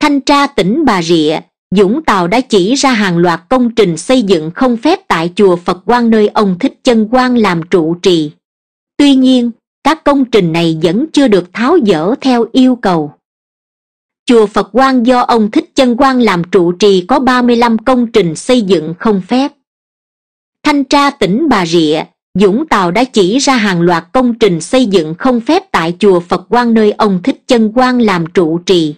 thanh tra tỉnh bà rịa dũng tàu đã chỉ ra hàng loạt công trình xây dựng không phép tại chùa phật quan nơi ông thích chân quan làm trụ trì tuy nhiên các công trình này vẫn chưa được tháo dỡ theo yêu cầu chùa phật quan do ông thích chân quan làm trụ trì có ba mươi lăm công trình xây dựng không phép thanh tra tỉnh bà rịa dũng tàu đã chỉ ra hàng loạt công trình xây dựng không phép tại chùa phật quan nơi ông thích chân quan làm trụ trì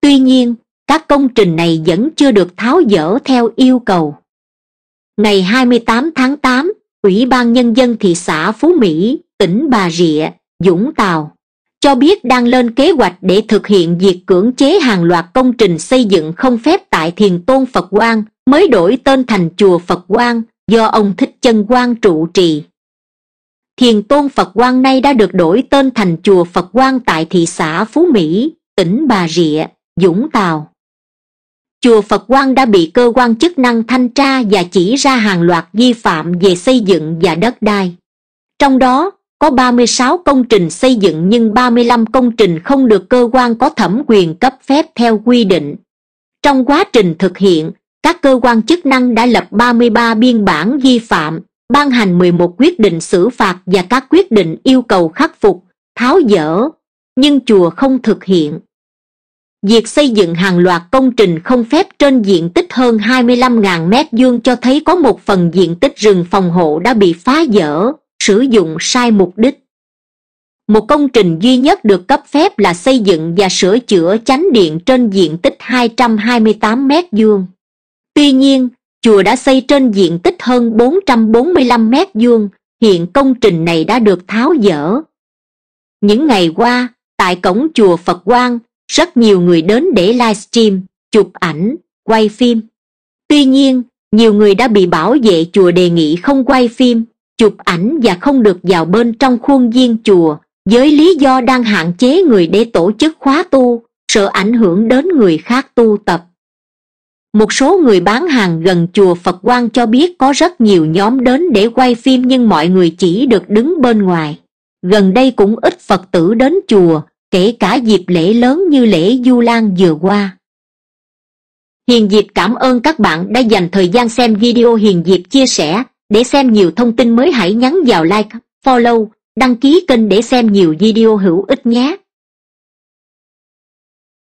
tuy nhiên các công trình này vẫn chưa được tháo dỡ theo yêu cầu ngày 28 tháng 8, ủy ban nhân dân thị xã phú mỹ tỉnh bà rịa dũng tàu cho biết đang lên kế hoạch để thực hiện việc cưỡng chế hàng loạt công trình xây dựng không phép tại thiền tôn phật quang mới đổi tên thành chùa phật quang do ông thích chân quang trụ trì thiền tôn phật quang nay đã được đổi tên thành chùa phật quang tại thị xã phú mỹ tỉnh bà rịa Dũng tàu chùa phật quang đã bị cơ quan chức năng thanh tra và chỉ ra hàng loạt vi phạm về xây dựng và đất đai trong đó có 36 công trình xây dựng nhưng 35 công trình không được cơ quan có thẩm quyền cấp phép theo quy định trong quá trình thực hiện các cơ quan chức năng đã lập 33 biên bản vi phạm ban hành 11 quyết định xử phạt và các quyết định yêu cầu khắc phục tháo dỡ nhưng chùa không thực hiện việc xây dựng hàng loạt công trình không phép trên diện tích hơn 25.000 mét vuông cho thấy có một phần diện tích rừng phòng hộ đã bị phá dỡ sử dụng sai mục đích một công trình duy nhất được cấp phép là xây dựng và sửa chữa chánh điện trên diện tích 228 m vuông. Tuy nhiên, chùa đã xây trên diện tích hơn 445 m vuông, hiện công trình này đã được tháo dỡ. Những ngày qua, tại cổng chùa Phật Quang, rất nhiều người đến để livestream chụp ảnh quay phim tuy nhiên nhiều người đã bị bảo vệ chùa đề nghị không quay phim chụp ảnh và không được vào bên trong khuôn viên chùa với lý do đang hạn chế người để tổ chức khóa tu sợ ảnh hưởng đến người khác tu tập một số người bán hàng gần chùa phật quang cho biết có rất nhiều nhóm đến để quay phim nhưng mọi người chỉ được đứng bên ngoài gần đây cũng ít phật tử đến chùa kể cả dịp lễ lớn như lễ du lan vừa qua hiền diệp cảm ơn các bạn đã dành thời gian xem video hiền diệp chia sẻ để xem nhiều thông tin mới hãy nhắn vào like follow đăng ký kênh để xem nhiều video hữu ích nhé